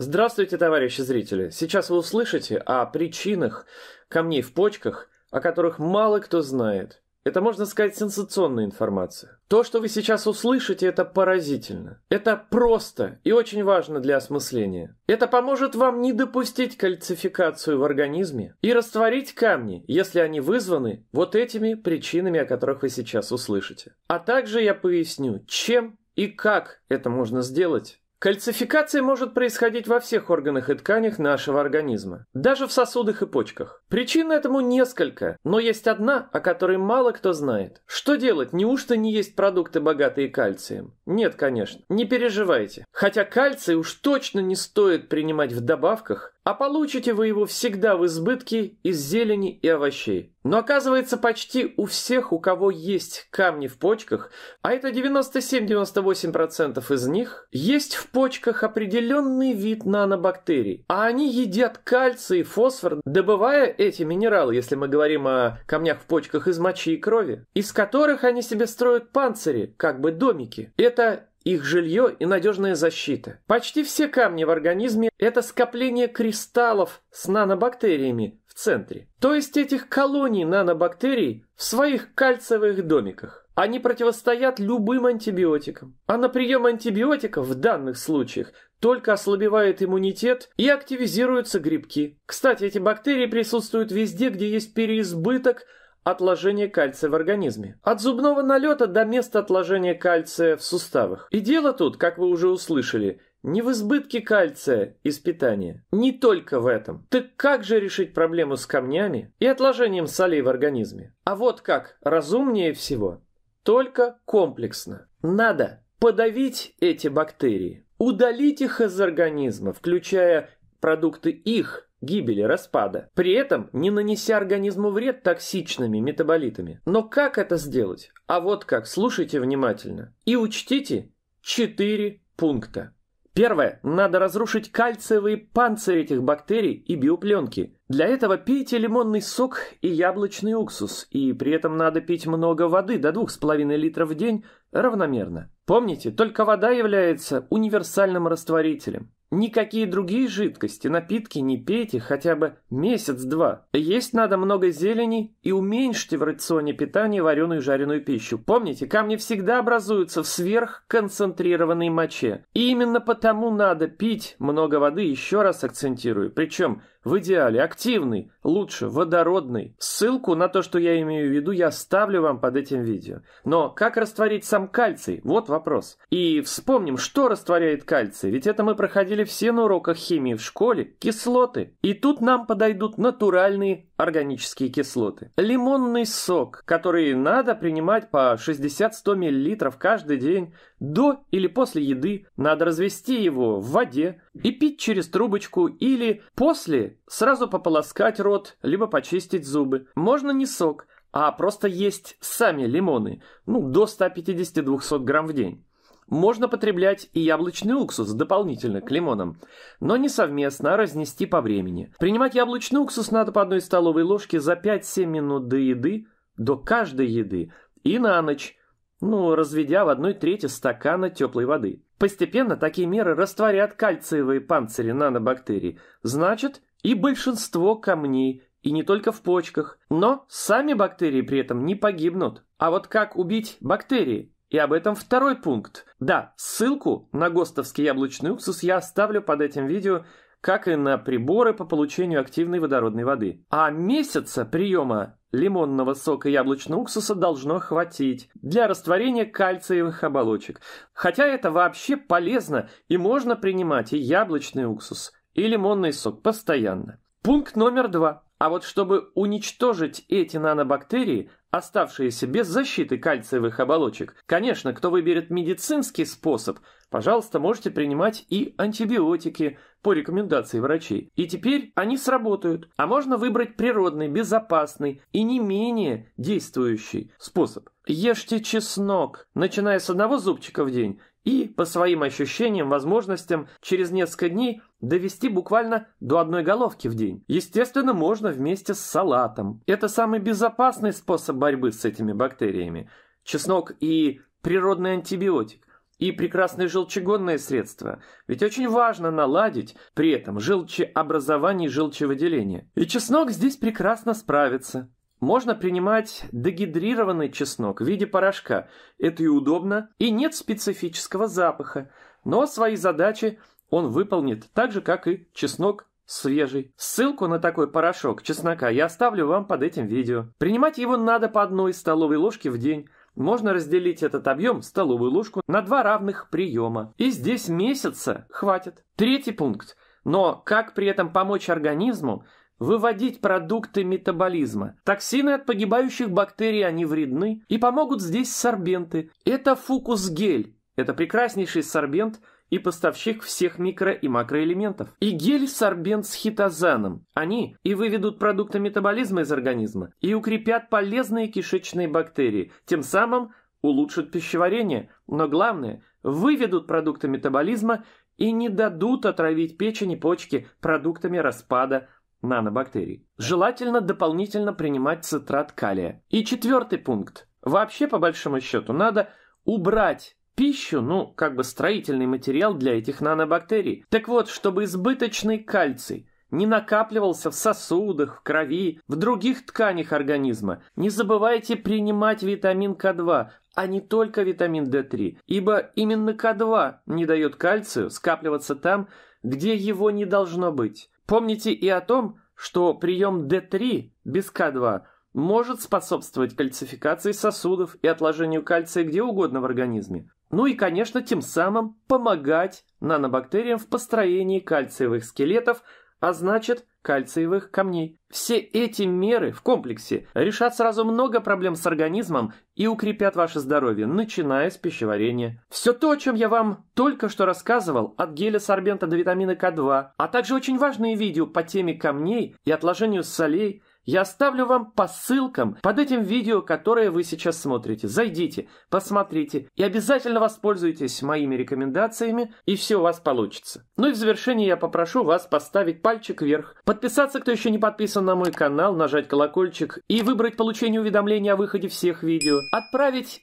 Здравствуйте, товарищи зрители! Сейчас вы услышите о причинах камней в почках, о которых мало кто знает. Это, можно сказать, сенсационная информация. То, что вы сейчас услышите, это поразительно. Это просто и очень важно для осмысления. Это поможет вам не допустить кальцификацию в организме и растворить камни, если они вызваны вот этими причинами, о которых вы сейчас услышите. А также я поясню, чем и как это можно сделать Кальцификация может происходить во всех органах и тканях нашего организма, даже в сосудах и почках. Причин этому несколько, но есть одна, о которой мало кто знает. Что делать? Неужто не есть продукты, богатые кальцием? Нет, конечно. Не переживайте. Хотя кальций уж точно не стоит принимать в добавках, а получите вы его всегда в избытке из зелени и овощей. Но оказывается почти у всех, у кого есть камни в почках, а это 97-98% из них, есть в почках определенный вид нанобактерий. А они едят кальций и фосфор, добывая эти минералы, если мы говорим о камнях в почках из мочи и крови, из которых они себе строят панцири, как бы домики. Это их жилье и надежная защита. Почти все камни в организме – это скопление кристаллов с нанобактериями в центре. То есть этих колоний нанобактерий в своих кальциевых домиках. Они противостоят любым антибиотикам. А на прием антибиотиков в данных случаях только ослабевает иммунитет и активизируются грибки. Кстати, эти бактерии присутствуют везде, где есть переизбыток – отложения кальция в организме. От зубного налета до места отложения кальция в суставах. И дело тут, как вы уже услышали, не в избытке кальция из питания. Не только в этом. Так как же решить проблему с камнями и отложением солей в организме? А вот как, разумнее всего, только комплексно. Надо подавить эти бактерии, удалить их из организма, включая продукты их гибели, распада, при этом не нанеся организму вред токсичными метаболитами. Но как это сделать? А вот как, слушайте внимательно. И учтите четыре пункта. Первое. Надо разрушить кальциевые панцири этих бактерий и биопленки. Для этого пейте лимонный сок и яблочный уксус, и при этом надо пить много воды, до 2,5 литров в день, равномерно. Помните, только вода является универсальным растворителем. Никакие другие жидкости, напитки не пейте хотя бы месяц-два. Есть надо много зелени и уменьшите в рационе питания вареную и жареную пищу. Помните, камни всегда образуются в сверхконцентрированной моче. И именно потому надо пить много воды, еще раз акцентирую. Причем в идеале активный, лучше водородный. Ссылку на то, что я имею в виду, я оставлю вам под этим видео. Но как растворить сам кальций? Вот вопрос. И вспомним, что растворяет кальций, ведь это мы проходили все на уроках химии в школе, кислоты. И тут нам подойдут натуральные органические кислоты. Лимонный сок, который надо принимать по 60-100 мл каждый день до или после еды. Надо развести его в воде и пить через трубочку или после сразу пополоскать рот, либо почистить зубы. Можно не сок, а просто есть сами лимоны, ну, до 150-200 грамм в день. Можно потреблять и яблочный уксус дополнительно к лимонам, но не совместно, а разнести по времени. Принимать яблочный уксус надо по одной столовой ложке за 5-7 минут до еды, до каждой еды и на ночь, ну, разведя в одной трети стакана теплой воды. Постепенно такие меры растворят кальциевые панцири нанобактерий, значит, и большинство камней, и не только в почках. Но сами бактерии при этом не погибнут. А вот как убить бактерии? И об этом второй пункт. Да, ссылку на ГОСТовский яблочный уксус я оставлю под этим видео, как и на приборы по получению активной водородной воды. А месяца приема лимонного сока и яблочного уксуса должно хватить для растворения кальциевых оболочек. Хотя это вообще полезно, и можно принимать и яблочный уксус, и лимонный сок постоянно. Пункт номер два. А вот чтобы уничтожить эти нанобактерии, оставшиеся без защиты кальциевых оболочек. Конечно, кто выберет медицинский способ, пожалуйста, можете принимать и антибиотики по рекомендации врачей. И теперь они сработают. А можно выбрать природный, безопасный и не менее действующий способ. Ешьте чеснок, начиная с одного зубчика в день и, по своим ощущениям, возможностям, через несколько дней довести буквально до одной головки в день. Естественно, можно вместе с салатом. Это самый безопасный способ борьбы с этими бактериями. Чеснок и природный антибиотик и прекрасные желчегонные средства, ведь очень важно наладить при этом желчеобразование и желчевыделение. И чеснок здесь прекрасно справится. Можно принимать дегидрированный чеснок в виде порошка. Это и удобно, и нет специфического запаха. Но свои задачи он выполнит так же, как и чеснок свежий. Ссылку на такой порошок чеснока я оставлю вам под этим видео. Принимать его надо по одной столовой ложке в день. Можно разделить этот объем, столовую ложку, на два равных приема. И здесь месяца хватит. Третий пункт. Но как при этом помочь организму выводить продукты метаболизма. Токсины от погибающих бактерий, они вредны, и помогут здесь сорбенты. Это фукус-гель. Это прекраснейший сорбент и поставщик всех микро- и макроэлементов. И гель-сорбент с хитозаном. Они и выведут продукты метаболизма из организма, и укрепят полезные кишечные бактерии, тем самым улучшат пищеварение, но главное, выведут продукты метаболизма и не дадут отравить печень и почки продуктами распада нанобактерий. Желательно дополнительно принимать цитрат калия. И четвертый пункт. Вообще, по большому счету, надо убрать пищу, ну, как бы строительный материал для этих нанобактерий. Так вот, чтобы избыточный кальций не накапливался в сосудах, в крови, в других тканях организма. Не забывайте принимать витамин К2, а не только витамин D3, ибо именно К2 не дает кальцию скапливаться там, где его не должно быть. Помните и о том, что прием D3 без К2 может способствовать кальцификации сосудов и отложению кальция где угодно в организме. Ну и, конечно, тем самым помогать нанобактериям в построении кальциевых скелетов, а значит, кальциевых камней. Все эти меры в комплексе решат сразу много проблем с организмом и укрепят ваше здоровье, начиная с пищеварения. Все то, о чем я вам только что рассказывал, от геля сорбента до витамина К2, а также очень важные видео по теме камней и отложению солей – я оставлю вам по ссылкам под этим видео, которое вы сейчас смотрите. Зайдите, посмотрите и обязательно воспользуйтесь моими рекомендациями, и все у вас получится. Ну и в завершении я попрошу вас поставить пальчик вверх, подписаться, кто еще не подписан на мой канал, нажать колокольчик и выбрать получение уведомления о выходе всех видео, отправить